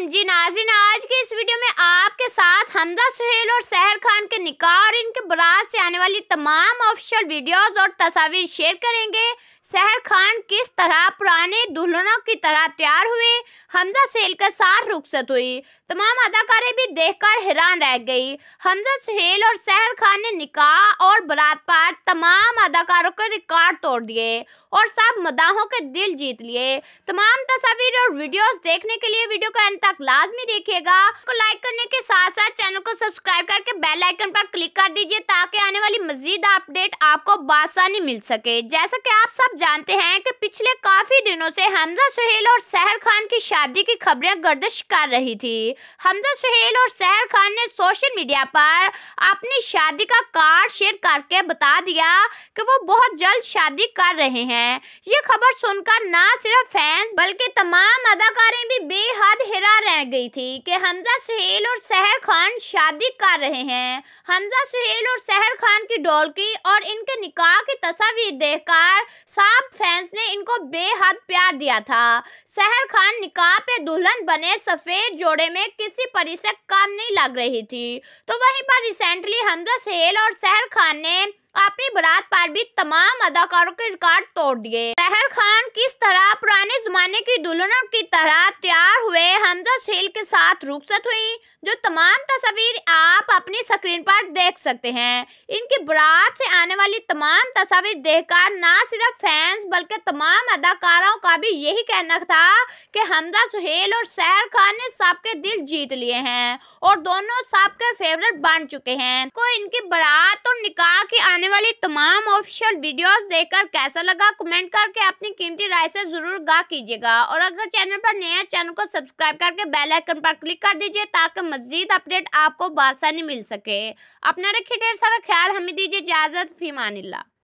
समझी ना जिना साथ हमदा सुहेल और सहर खान के निकाह और इनके बरात से आने वाली तमाम ऑफिशियल वीडियोस और तस्वीर शेयर करेंगे सहर खान किस तरह पुराने दुल्हनों की तरह तैयार हुए हमजा सुहेल के साथ रुखसत हुई तमाम अदाकारें भी देखकर हैरान रह गई हमजा सुहेल और सहर खान ने निकाह और बरात पर तमाम अदाकारों के रिकॉर्ड तोड़ दिए और सब मदाहों के दिल जीत लिए तमाम तस्वीर और वीडियोस देखने के लिए वीडियो को अंत तक लाजमी देखिएगा को लाइक करने के साथ साथ साथ चैनल को सब्सक्राइब करके बेल आइकन पर क्लिक कर दीजिए ताकि आने वाली मजीद अपडेट आपको बासानी मिल सके जैसा कि आप सब जानते हैं कि पिछले काफी दिनों से हमजा सुहेल और सहर खान की शादी की खबरें गर्दिश कर रही थी हमजा सुहेल और सहर खान ने सोशल मीडिया पर अपनी शादी का कार्ड शेयर करके बता दिया कि वो बहुत जल्द शादी कर रहे हैं ये खबर सुनकर न सिर्फ फैंस बल्कि तमाम अदाकारें भी बेहद हिरा रह गई थी कि हमजा सुहेल और सहर सहर खान शादी कर रहे हैं हमजा सुहेल और सहर खान की डोलकी और इनके निकाह की तस्वीर देखकर साफ फैंस ने इनको बेहद प्यार दिया था सहर खान निकाह पे दुल्हन बने सफ़ेद जोड़े में किसी परी से काम नहीं लग रही थी तो वहीं पर रिसेंटली हमजा सुहेल और सहर खान ने अपनी बरात पर भी तमाम अदाकारों के रिकॉर्ड तोड़ दिए बहर खान किस तरह पुराने जमाने की दुल्हनों की तरह तैयार हुए हमजा सेल के साथ रुखसत हुई जो तमाम तस्वीर अपनी स्क्रीन पर देख सकते हैं इनकी बरात से आने वाली तमाम तस्वीर देखकर ना सिर्फ फैंस बल्कि तमाम अदाकारों का भी यही कहना था कि हमजा सुहेल और सहर खान ने सबके दिल जीत लिए हैं और दोनों सबके फेवरेट बन चुके हैं को तो इनकी बरात और निकाह की आने वाली तमाम ऑफिशियल देख कर कैसा लगा कमेंट करके अपनी कीमती राय से जरूर गा कीजिएगा और अगर चैनल पर नया चैनल को सब्सक्राइब करके बेल आइकन पर क्लिक कर दीजिए ताकि मजीद अपडेट आपको बासानी मिल सके अपना रखिए ढेर सारा ख्याल हमें दीजिए इजाज़त फीमानिल्ला